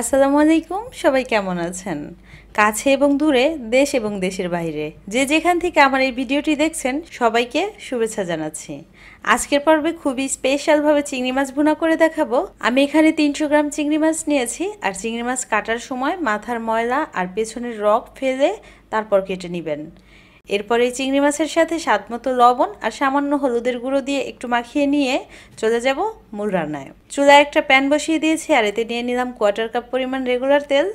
আসসালামু আলাইকুম সবাই কেমন আছেন কাছে এবং দূরে দেশ এবং দেশের বাইরে যে যেখান থেকে আমার এই ভিডিওটি দেখছেন সবাইকে শুভেচ্ছা জানাচ্ছি আজকের পর্বে খুবই স্পেশালভাবে চিংড়ি মাছ ভুনা করে দেখাবো আমি এখানে তিনশো গ্রাম চিংড়ি মাছ নিয়েছি আর চিংড়ি মাছ কাটার সময় মাথার ময়লা আর পেছনের রক ফেলে তারপর কেটে নেবেন এরপরে চিংড়ি মাছের সাথে স্বাদ মতো লবণ আর সামান্য হলুদের গুঁড়ো দিয়ে একটু মাখিয়ে নিয়ে চলে যাব মূল রান্নায় চুলায় একটা প্যান বসিয়ে দিয়েছি আর এতে নিয়ে নিলাম কোয়ার্টার কাপ পরিমাণ রেগুলার তেল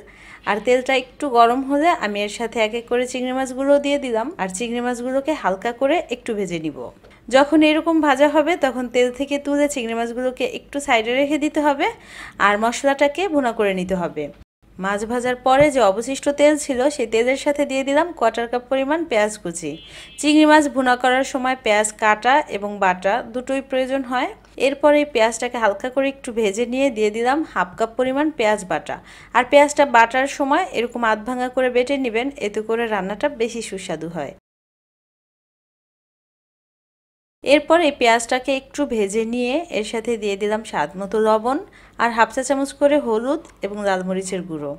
আর তেলটা একটু গরম হলে আমি এর সাথে এক এক করে চিংড়ি মাছগুলো দিয়ে দিলাম আর চিংড়ি মাছগুলোকে হালকা করে একটু ভেজে নিব যখন এরকম ভাজা হবে তখন তেল থেকে তুলে চিংড়ি মাছগুলোকে একটু সাইডে রেখে দিতে হবে আর মশলাটাকে ভুনা করে নিতে হবে মাছ ভাজার পরে যে অবশিষ্ট তেল ছিল সেই তেলের সাথে দিয়ে দিলাম কোয়াটার কাপ পরিমাণ পেঁয়াজ কুচি চিংড়ি মাছ ভুনা করার সময় পেঁয়াজ কাটা এবং বাটা দুটোই প্রয়োজন হয় এরপর এই পেঁয়াজটাকে হালকা করে একটু ভেজে নিয়ে দিয়ে দিলাম হাফ কাপ পরিমাণ পেঁয়াজ বাটা আর পেঁয়াজটা বাটার সময় এরকম আধ ভাঙা করে বেটে নেবেন এতে করে রান্নাটা বেশি সুস্বাদু হয় এরপর এই পেঁয়াজটাকে একটু ভেজে নিয়ে এর সাথে দিয়ে দিলাম স্বাদ মতো লবণ আর হাফ চা চামচ করে হলুদ এবং লাল মরিচের গুঁড়ো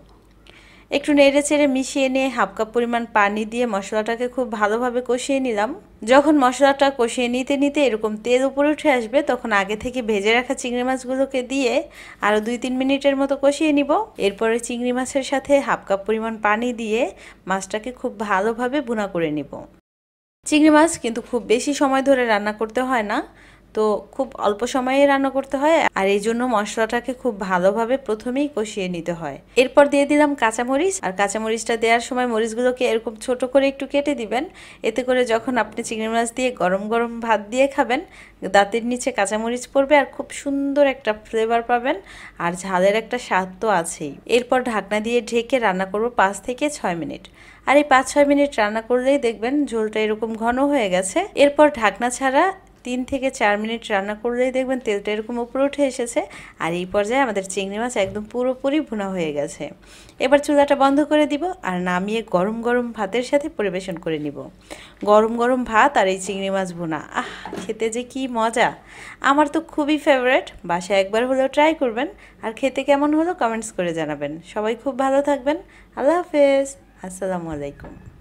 একটু নেড়ে চেড়ে মিশিয়ে নিয়ে হাফ কাপ পরিমাণ পানি দিয়ে মশলাটাকে খুব ভালোভাবে কষিয়ে নিলাম যখন মশলাটা কষিয়ে নিতে নিতে এরকম তেল উপরে উঠে আসবে তখন আগে থেকে ভেজে রাখা চিংড়ি মাছগুলোকে দিয়ে আরও দুই তিন মিনিটের মতো কষিয়ে নিব এরপরে চিংড়ি মাছের সাথে হাফ কাপ পরিমাণ পানি দিয়ে মাছটাকে খুব ভালোভাবে বুনা করে নিব চিংড়ি মাছ কিন্তু খুব বেশি সময় ধরে রান্না করতে হয় না তো খুব অল্প সময়ে রান্না করতে হয় আর এই জন্য মশলাটাকে খুব ভালোভাবে প্রথমেই কষিয়ে নিতে হয় এরপর দিয়ে দিলাম কাঁচামরিচ আর কাঁচামরিচটা দেওয়ার সময় মরিচগুলোকে এরকম ছোট করে একটু কেটে দিবেন এতে করে যখন আপনি চিংড়ি মাছ দিয়ে গরম গরম ভাত দিয়ে খাবেন দাঁতের নিচে কাঁচামরিচ পড়বে আর খুব সুন্দর একটা ফ্লেভার পাবেন আর ঝালের একটা স্বাদ তো আছেই এরপর ঢাকনা দিয়ে ঢেকে রান্না করব পাঁচ থেকে ছয় মিনিট আর এই পাঁচ ছয় মিনিট রান্না করলেই দেখবেন ঝোলটা এরকম ঘন হয়ে গেছে এরপর ঢাকনা ছাড়া তিন থেকে চার মিনিট রান্না করলেই দেখবেন তেলটা এরকম উপরে উঠে এসেছে আর এই পর্যায়ে আমাদের চিংড়ি মাছ একদম পুরোপুরি ভুনা হয়ে গেছে এবার চুলাটা বন্ধ করে দিব আর নামিয়ে গরম গরম ভাতের সাথে পরিবেশন করে নিব গরম গরম ভাত আর এই চিংড়ি মাছ ভুনা আহ খেতে যে কি মজা আমার তো খুবই ফেভারেট বাসায় একবার হলেও ট্রাই করবেন আর খেতে কেমন হলো কমেন্টস করে জানাবেন সবাই খুব ভালো থাকবেন আল্লাহ হাফেজ আসসালামু আলাইকুম